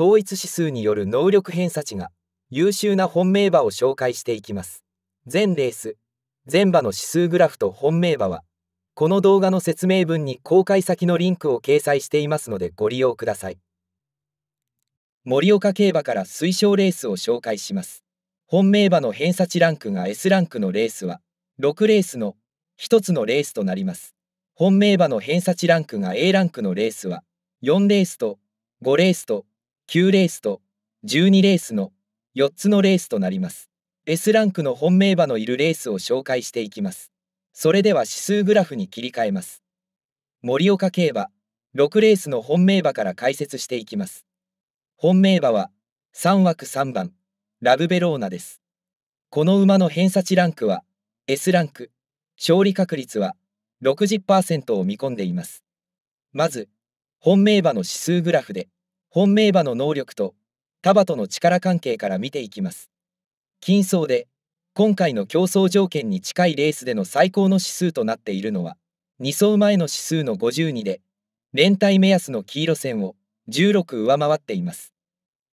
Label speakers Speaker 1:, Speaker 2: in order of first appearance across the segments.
Speaker 1: 統一指数による能力偏差値が優秀な本命馬を紹介していきます。全レース、全馬の指数グラフと本命馬は、この動画の説明文に公開先のリンクを掲載していますのでご利用ください。盛岡競馬から推奨レースを紹介します。本命馬の偏差値ランクが S ランクのレースは、6レースの1つのレースとなります。本命馬の偏差値ランクが A ランクのレースは、4レースと5レースと9レースと12レースの4つのレースとなります。S ランクの本命馬のいるレースを紹介していきます。それでは指数グラフに切り替えます。盛岡競馬、6レースの本命馬から解説していきます。本命馬は、3枠3番、ラブベローナです。この馬の偏差値ランクは、S ランク、勝利確率は60%を見込んでいます。まず、本命馬の指数グラフで、本命馬の能力と束との力関係から見ていきます。金層で今回の競争条件に近いレースでの最高の指数となっているのは2走前の指数の52で連帯目安の黄色線を16上回っています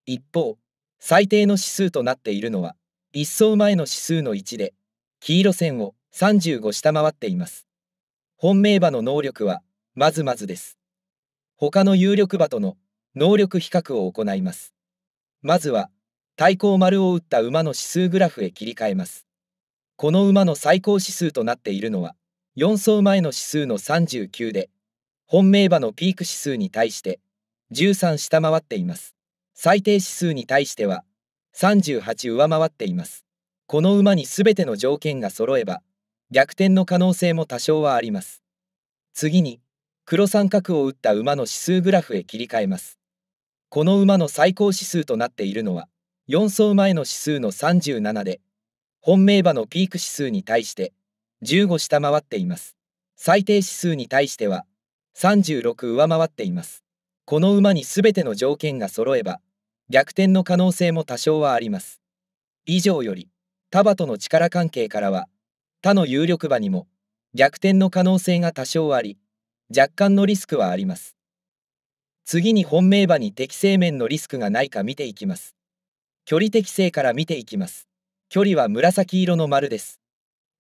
Speaker 1: 一方最低の指数となっているのは1走前の指数の1で黄色線を35下回っています本命馬の能力はまずまずです他の有力馬との能力比較を行います。まずは、対抗丸を打った馬の指数グラフへ切り替えます。この馬の最高指数となっているのは、4走前の指数の39で、本命馬のピーク指数に対して13下回っています。最低指数に対しては38上回っています。この馬に全ての条件が揃えば、逆転の可能性も多少はあります。次に、黒三角を打った馬の指数グラフへ切り替えます。この馬の最高指数となっているのは4走前の指数の37で本命馬のピーク指数に対して15下回っています最低指数に対しては36上回っていますこの馬に全ての条件が揃えば逆転の可能性も多少はあります以上よりタバとの力関係からは他の有力馬にも逆転の可能性が多少あり若干のリスクはあります次に本命馬に適正面のリスクがないか見ていきます。距離適正から見ていきます。距離は紫色の丸です。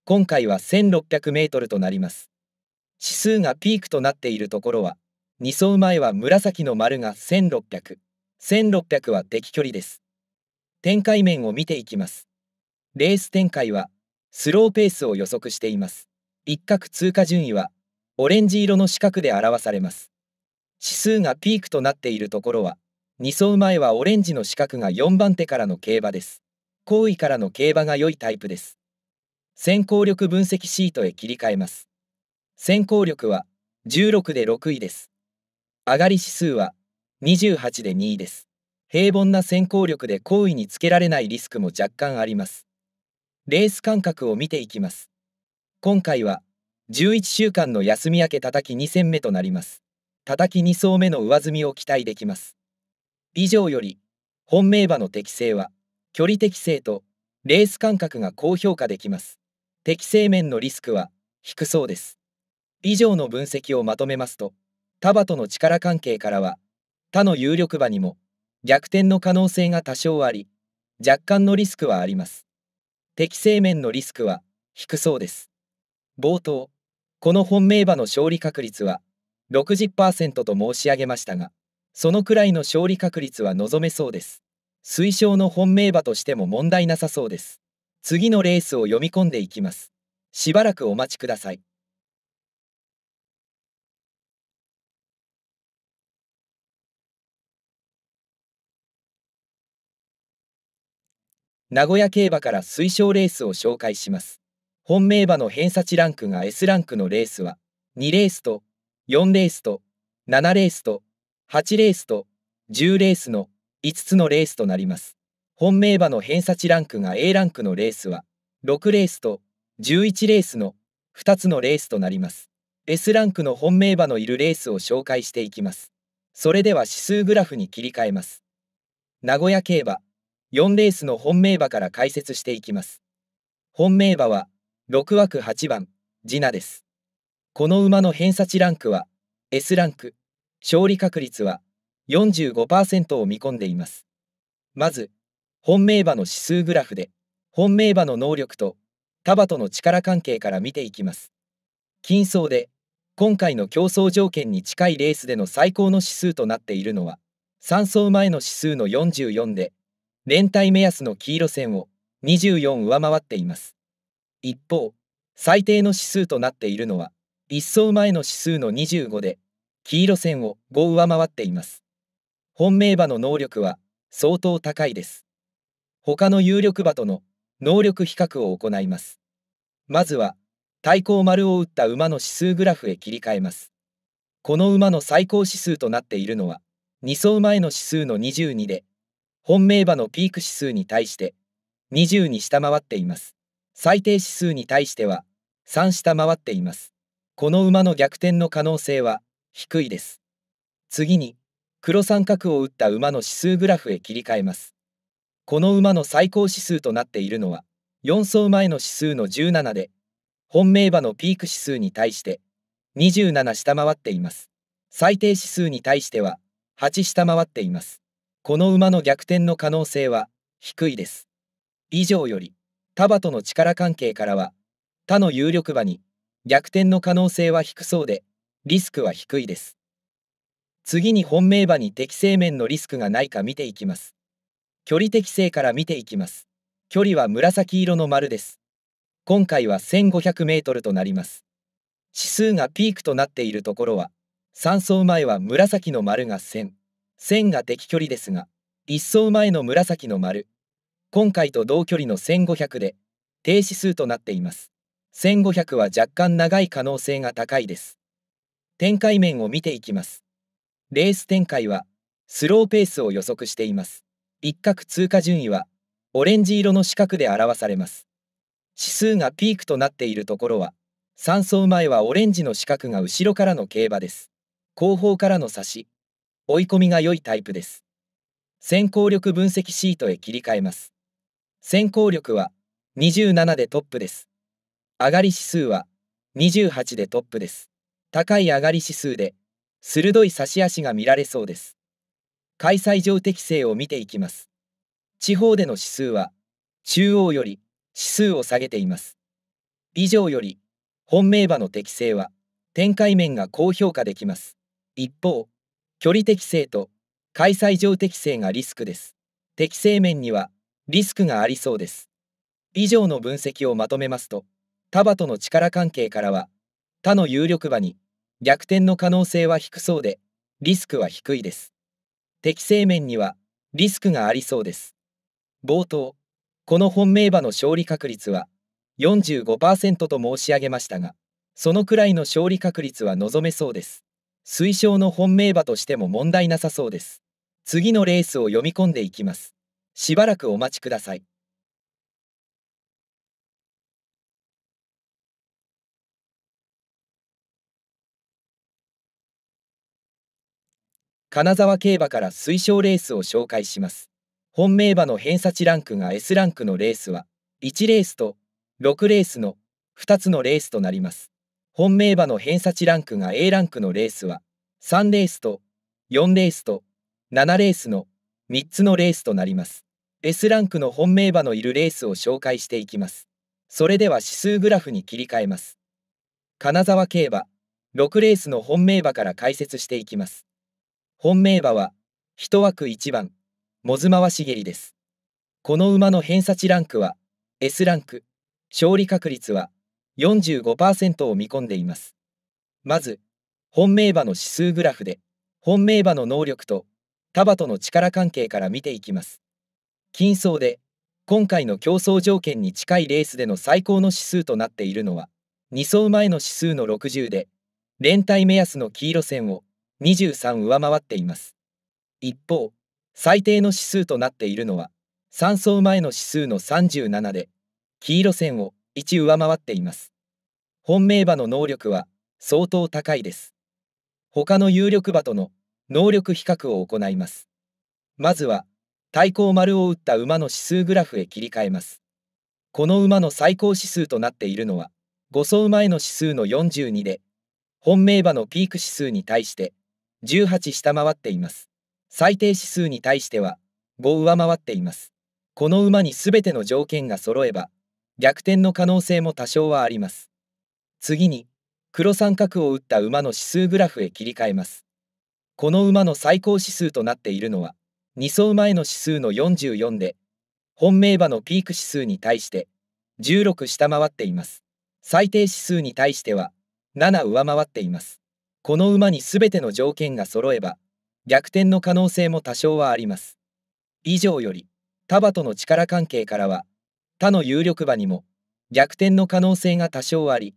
Speaker 1: 今回は1600メートルとなります。指数がピークとなっているところは、2走前は紫の丸が1600、1600は適距離です。展開面を見ていきます。レース展開は、スローペースを予測しています。一角通過順位は、オレンジ色の四角で表されます。指数がピークとなっているところは、2走前はオレンジの四角が4番手からの競馬です。後位からの競馬が良いタイプです。先行力分析シートへ切り替えます。先行力は16で6位です。上がり指数は28で2位です。平凡な先行力で後位につけられないリスクも若干あります。レース間隔を見ていきます。今回は11週間の休み明け叩き2戦目となります。叩き2層目の上積みを期待できます。以上より、本命馬の適性は、距離適性とレース間隔が高評価できます。適正面のリスクは低そうです。以上の分析をまとめますと、タバとの力関係からは、他の有力馬にも逆転の可能性が多少あり、若干のリスクはあります。適正面のリスクは低そうです。冒頭、この本命馬の勝利確率は60%と申し上げましたが、そのくらいの勝利確率は望めそうです。推奨の本命馬としても問題なさそうです。次のレースを読み込んでいきます。しばらくお待ちください。名古屋競馬から推奨レースを紹介します。本命馬の偏差値ランクが S ランクのレースは、2レースと4レースと7レースと8レースと10レースの5つのレースとなります。本命馬の偏差値ランクが A ランクのレースは6レースと11レースの2つのレースとなります。S ランクの本命馬のいるレースを紹介していきます。それでは指数グラフに切り替えます。名古屋競馬4レースの本命馬から解説していきます。本命馬は6枠8番ジナです。この馬の偏差値ランクは S ランク、勝利確率は45%を見込んでいます。まず、本命馬の指数グラフで、本命馬の能力と他馬との力関係から見ていきます。金層で、今回の競争条件に近いレースでの最高の指数となっているのは、3走前の指数の44で、連帯目安の黄色線を24上回っています。一方、最低の指数となっているのは、一層前の指数の25で黄色線を5上回っています本命馬の能力は相当高いです他の有力馬との能力比較を行いますまずは対抗丸を打った馬の指数グラフへ切り替えますこの馬の最高指数となっているのは2走前の指数の22で本命馬のピーク指数に対して20に下回っています最低指数に対しては3下回っていますこの馬の逆転の可能性は低いです。次に、黒三角を打った馬の指数グラフへ切り替えます。この馬の最高指数となっているのは、4走前の指数の17で、本命馬のピーク指数に対して27下回っています。最低指数に対しては8下回っています。この馬の逆転の可能性は低いです。以上より、タバとの力関係からは、他の有力馬に逆転の可能性は低そうで、リスクは低いです。次に本命馬に適正面のリスクがないか見ていきます。距離適正から見ていきます。距離は紫色の丸です。今回は1500メートルとなります。指数がピークとなっているところは、3走前は紫の丸が1000、1000が適距離ですが、1走前の紫の丸、今回と同距離の1500で、停止数となっています。1500は若干長い可能性が高いです。展開面を見ていきます。レース展開は、スローペースを予測しています。一角通過順位は、オレンジ色の四角で表されます。指数がピークとなっているところは、3走前はオレンジの四角が後ろからの競馬です。後方からの差し、追い込みが良いタイプです。先行力分析シートへ切り替えます。先行力は27でトップです。上がり指数は28でトップです。高い上がり指数で、鋭い差し足が見られそうです。開催上適性を見ていきます。地方での指数は、中央より指数を下げています。以上より、本命馬の適性は、展開面が高評価できます。一方、距離適性と開催上適性がリスクです。適性面にはリスクがありそうです。以上の分析をまとめますと、他馬との力関係からは他の有力馬に逆転の可能性は低そうでリスクは低いです適正面にはリスクがありそうです冒頭この本命馬の勝利確率は45%と申し上げましたがそのくらいの勝利確率は望めそうです推奨の本命馬としても問題なさそうです次のレースを読み込んでいきますしばらくお待ちください金沢競馬から推奨レースを紹介します。本命馬の偏差値ランクが S ランクのレースは、1レースと6レースの2つのレースとなります。本命馬の偏差値ランクが A ランクのレースは、3レースと4レースと7レースの3つのレースとなります。S ランクの本命馬のいるレースを紹介していきます。それでは指数グラフに切り替えます。金沢競馬、6レースの本命馬から解説していきます。本命馬は、一枠一番、モズマワシゲリです。この馬の偏差値ランクは、S ランク、勝利確率は45%を見込んでいます。まず、本命馬の指数グラフで、本命馬の能力と、束との力関係から見ていきます。金層で、今回の競争条件に近いレースでの最高の指数となっているのは、2走前の指数の60で、連帯目安の黄色線を23上回っています。一方、最低の指数となっているのは、3走前の指数の37で、黄色線を1上回っています。本命馬の能力は相当高いです。他の有力馬との能力比較を行います。まずは、対抗丸を打った馬の指数グラフへ切り替えます。この馬の最高指数となっているのは、5走前の指数の42で、本命馬のピーク指数に対して18下回っています。最低指数に対しては5上回っています。この馬に全ての条件が揃えば、逆転の可能性も多少はあります。次に、黒三角を打った馬の指数グラフへ切り替えます。この馬の最高指数となっているのは、2走前の指数の44で、本命馬のピーク指数に対して16下回っています。最低指数に対しては7上回っています。この馬に全ての条件が揃えば逆転の可能性も多少はあります以上より他馬との力関係からは他の有力馬にも逆転の可能性が多少あり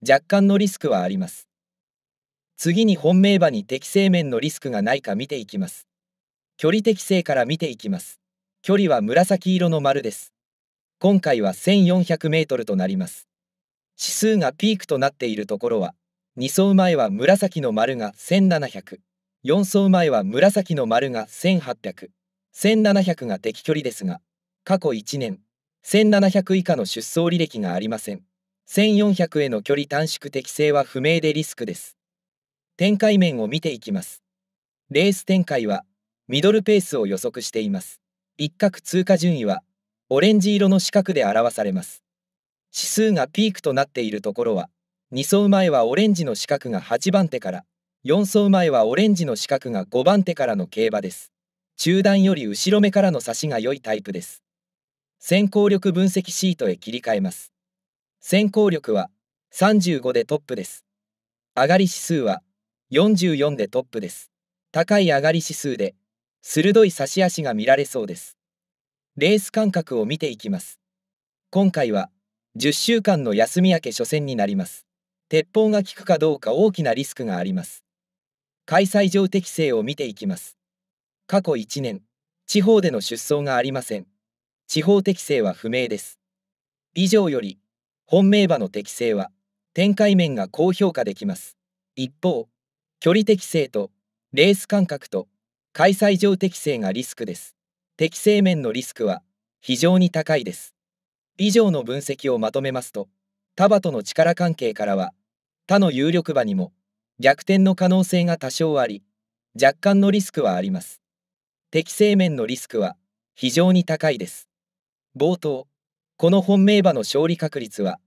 Speaker 1: 若干のリスクはあります次に本命馬に適正面のリスクがないか見ていきます距離適正から見ていきます距離は紫色の丸です今回は 1400m となります指数がピークとなっているところは2層前は紫の丸が1700。4層前は紫の丸が1800。1700が敵距離ですが、過去1年、1700以下の出走履歴がありません。1400への距離短縮適性は不明でリスクです。展開面を見ていきます。レース展開は、ミドルペースを予測しています。一角通過順位は、オレンジ色の四角で表されます。指数がピークとなっているところは、2走前はオレンジの四角が8番手から4走前はオレンジの四角が5番手からの競馬です中段より後ろ目からの差しが良いタイプです先行力分析シートへ切り替えます先行力は35でトップです上がり指数は44でトップです高い上がり指数で鋭い差し足が見られそうですレース間隔を見ていきます今回は10週間の休み明け初戦になります鉄砲が効くかどうか大きなリスクがあります。開催上適性を見ていきます。過去1年、地方での出走がありません。地方適性は不明です。以上より、本命馬の適性は、展開面が高評価できます。一方、距離適性と、レース間隔と、開催上適性がリスクです。適性面のリスクは、非常に高いです。以上の分析をまとめますと、タバとの力関係からは、他の有力馬にも逆転の可能性が多少あり若干のリスクはあります適正面のリスクは非常に高いです冒頭この本命馬の勝利確率は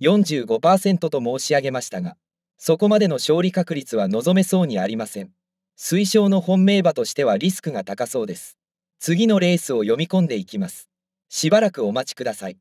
Speaker 1: 45%と申し上げましたがそこまでの勝利確率は望めそうにありません推奨の本命馬としてはリスクが高そうです次のレースを読み込んでいきますしばらくお待ちください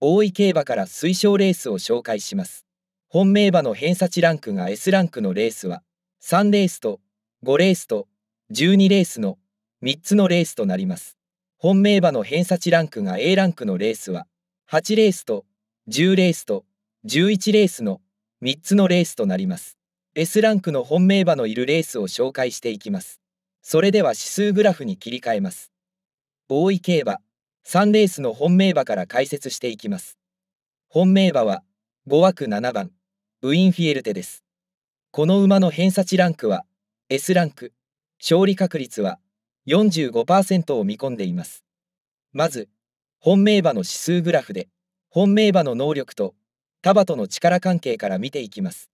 Speaker 1: 大井競馬から推奨レースを紹介します。本命馬の偏差値ランクが S ランクのレースは、3レースと5レースと12レースの3つのレースとなります。本命馬の偏差値ランクが A ランクのレースは、8レースと10レースと11レースの3つのレースとなります。S ランクの本命馬のいるレースを紹介していきます。それでは指数グラフに切り替えます。大井競馬サンデースの本命馬から解説していきます。本命馬は5枠7番、ウィンフィエルテです。この馬の偏差値ランクは S ランク、勝利確率は45%を見込んでいます。まず、本命馬の指数グラフで、本命馬の能力とタバとの力関係から見ていきます。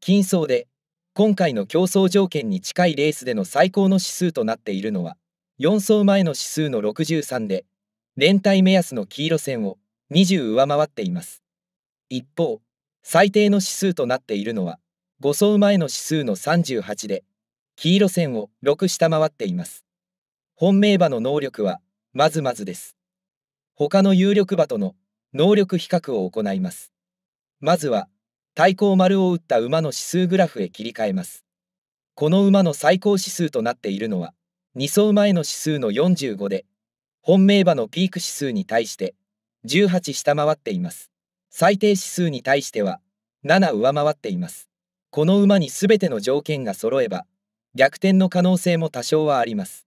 Speaker 1: 金層で、今回の競争条件に近いレースでの最高の指数となっているのは、4層前の指数の63で、連帯目安の黄色線を20上回っています一方最低の指数となっているのは5層前の指数の38で黄色線を6下回っています本命馬の能力はまずまずです他の有力馬との能力比較を行いますまずは対抗丸を打った馬の指数グラフへ切り替えますこの馬の最高指数となっているのは2走前の指数の45で本命馬のピーク指数に対して18下回っています。最低指数に対しては7上回っています。この馬に全ての条件が揃えば逆転の可能性も多少はあります。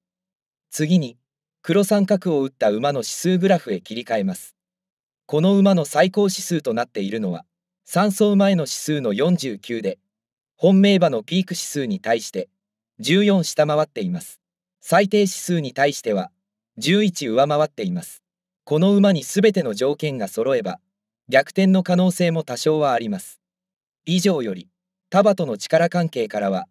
Speaker 1: 次に黒三角を打った馬の指数グラフへ切り替えます。この馬の最高指数となっているのは3走前の指数の49で本命馬のピーク指数に対して14下回っています。最低指数に対しては11上回っています。この馬に全ての条件が揃えば、逆転の可能性も多少はあります。以上より、タバとの力関係からは、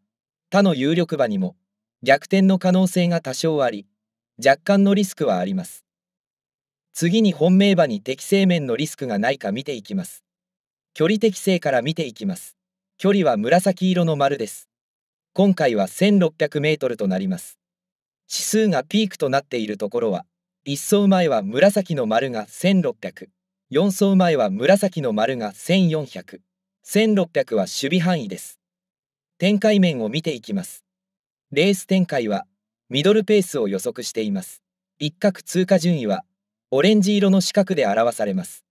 Speaker 1: 他の有力馬にも、逆転の可能性が多少あり、若干のリスクはあります。次に本命馬に適正面のリスクがないか見ていきます。距離適正から見ていきます。距離は紫色の丸です。今回は1600メートルとなります。指数がピークとなっているところは1層前は紫の丸が16004層前は紫の丸が1 4 0 0 1 6 0 0は守備範囲です展開面を見ていきますレース展開はミドルペースを予測しています一角通過順位はオレンジ色の四角で表されます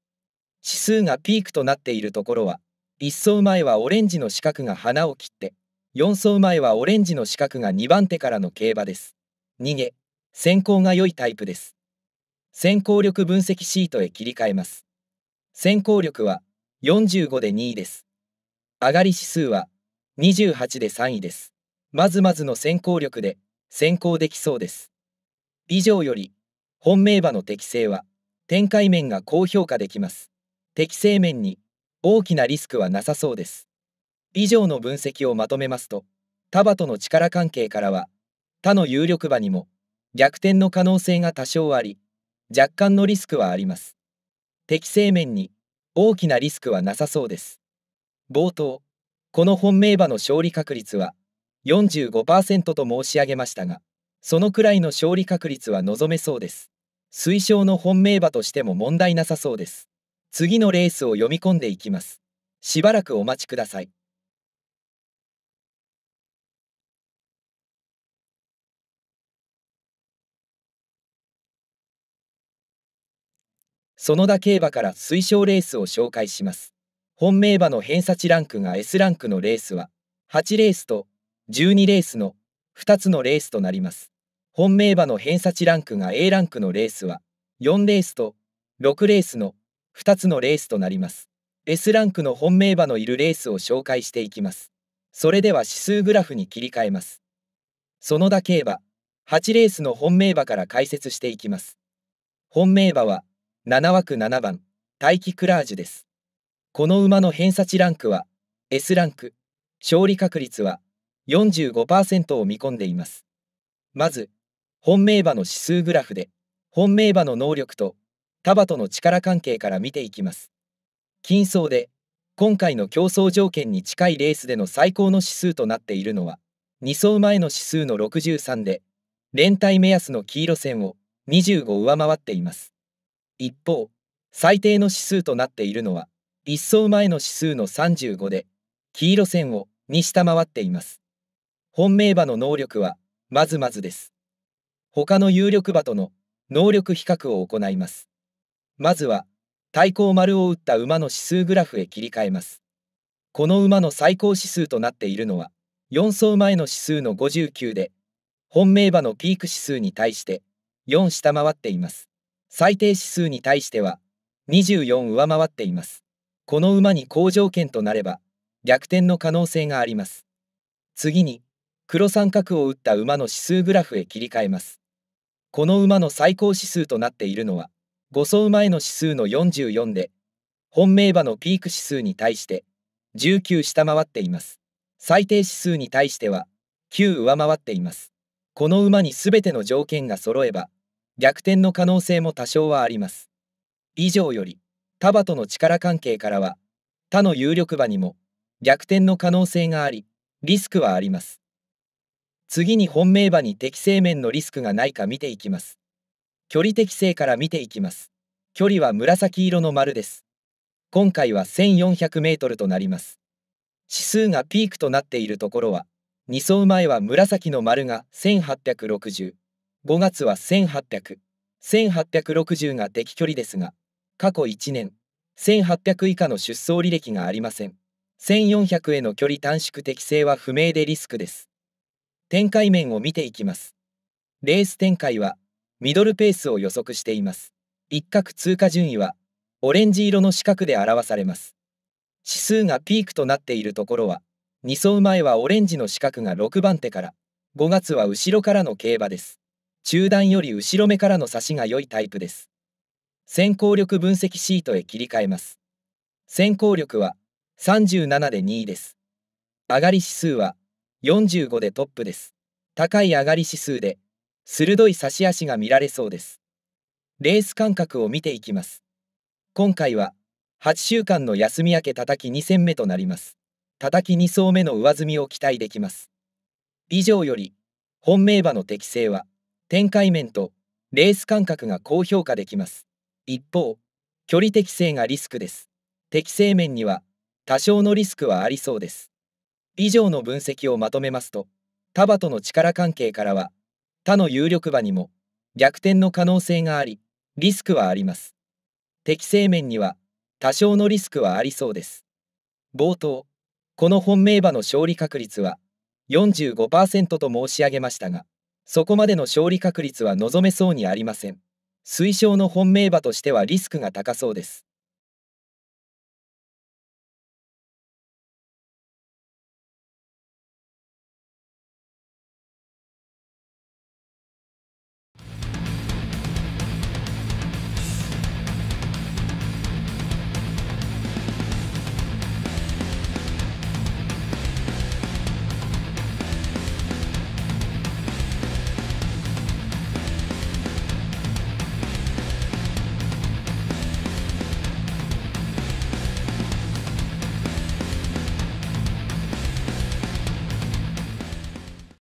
Speaker 1: 指数がピークとなっているところは1層前はオレンジの四角が花を切って4層前はオレンジの四角が2番手からの競馬です逃げ、先行が良いタイプです。先行力分析シートへ切り替えます。先行力は45で2位です。上がり指数は28で3位です。まずまずの先行力で先行できそうです。以上より、本命馬の適正は展開面が高評価できます。適正面に大きなリスクはなさそうです。以上の分析をまとめますと、タバとの力関係からは、他の有力馬にも逆転の可能性が多少あり若干のリスクはあります適正面に大きなリスクはなさそうです冒頭この本命馬の勝利確率は45%と申し上げましたがそのくらいの勝利確率は望めそうです推奨の本命馬としても問題なさそうです次のレースを読み込んでいきますしばらくお待ちください園田競馬から推奨レースを紹介します。本命馬の偏差値ランクが S ランクのレースは、8レースと12レースの2つのレースとなります。本命馬の偏差値ランクが A ランクのレースは、4レースと6レースの2つのレースとなります。S ランクの本命馬のいるレースを紹介していきます。それでは指数グラフに切り替えます。園田競馬、8レースの本命馬から解説していきます。本命馬は、7枠7番、待機クラージュです。この馬の偏差値ランクは S ランク、勝利確率は45%を見込んでいます。まず、本命馬の指数グラフで、本命馬の能力と束との力関係から見ていきます。金層で、今回の競争条件に近いレースでの最高の指数となっているのは、2走前の指数の63で、連帯目安の黄色線を25上回っています。一方、最低の指数となっているのは、一層前の指数の35で、黄色線をに下回っています。本命馬の能力は、まずまずです。他の有力馬との能力比較を行います。まずは、対抗丸を打った馬の指数グラフへ切り替えます。この馬の最高指数となっているのは、4走前の指数の59で、本命馬のピーク指数に対して4下回っています。最低指数に対しては24上回っています。この馬に好条件となれば逆転の可能性があります。次に黒三角を打った馬の指数グラフへ切り替えます。この馬の最高指数となっているのは5走馬への指数の44で本命馬のピーク指数に対して19下回っています。最低指数に対しては9上回っています。この馬に全ての条件が揃えば逆転の可能性も多少はあります。以上より、他馬との力関係からは、他の有力馬にも逆転の可能性があり、リスクはあります。次に本命馬に適正面のリスクがないか見ていきます。距離適正から見ていきます。距離は紫色の丸です。今回は1400メートルとなります。指数がピークとなっているところは、2走前は紫の丸が1860、5月は1800、1860が適距離ですが、過去1年、1800以下の出走履歴がありません。1400への距離短縮適性は不明でリスクです。展開面を見ていきます。レース展開は、ミドルペースを予測しています。一角通過順位は、オレンジ色の四角で表されます。指数がピークとなっているところは、2走前はオレンジの四角が6番手から、5月は後ろからの競馬です。中段より後ろ目からの差しが良いタイプです。先行力分析シートへ切り替えます。先行力は37で2位です。上がり指数は45でトップです。高い上がり指数で鋭い差し足が見られそうです。レース間隔を見ていきます。今回は8週間の休み明け叩き2戦目となります。叩き2層目の上積みを期待できます。以上より本命馬の適性は展開面とレース感覚が高評価できます。一方、距離適正がリスクです。適正面には多少のリスクはありそうです。以上の分析をまとめますと、タバとの力関係からは、他の有力馬にも逆転の可能性があり、リスクはあります。適正面には多少のリスクはありそうです。冒頭、この本命馬の勝利確率は45%と申し上げましたが、そこまでの勝利確率は望めそうにありません。推奨の本命馬としてはリスクが高そうです。